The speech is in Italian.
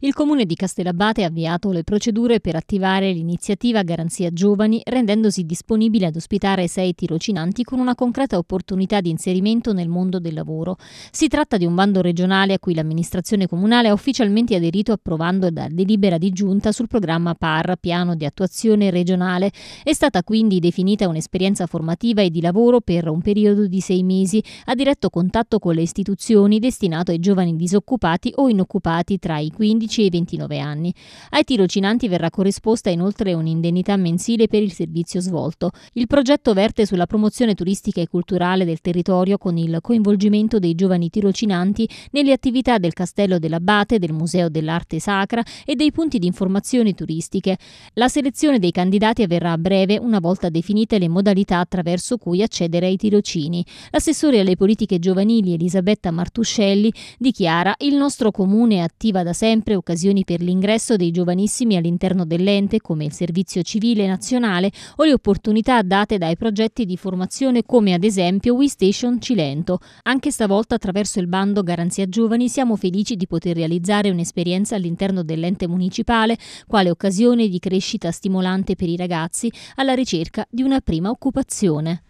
Il comune di Castellabate ha avviato le procedure per attivare l'iniziativa Garanzia Giovani, rendendosi disponibile ad ospitare sei tirocinanti con una concreta opportunità di inserimento nel mondo del lavoro. Si tratta di un bando regionale a cui l'amministrazione comunale ha ufficialmente aderito approvando la delibera di giunta sul programma PAR, piano di attuazione regionale. È stata quindi definita un'esperienza formativa e di lavoro per un periodo di sei mesi, a diretto contatto con le istituzioni destinato ai giovani disoccupati o inoccupati tra i 15 15 e 29 anni. Ai tirocinanti verrà corrisposta inoltre un'indennità mensile per il servizio svolto. Il progetto verte sulla promozione turistica e culturale del territorio con il coinvolgimento dei giovani tirocinanti nelle attività del Castello dell'Abate, del Museo dell'Arte Sacra e dei punti di informazione turistiche. La selezione dei candidati avverrà a breve una volta definite le modalità attraverso cui accedere ai tirocini. L'assessore alle politiche giovanili Elisabetta Martuscelli dichiara il nostro comune attiva da sempre occasioni per l'ingresso dei giovanissimi all'interno dell'ente come il servizio civile nazionale o le opportunità date dai progetti di formazione come ad esempio WeStation Cilento. Anche stavolta attraverso il bando Garanzia Giovani siamo felici di poter realizzare un'esperienza all'interno dell'ente municipale quale occasione di crescita stimolante per i ragazzi alla ricerca di una prima occupazione.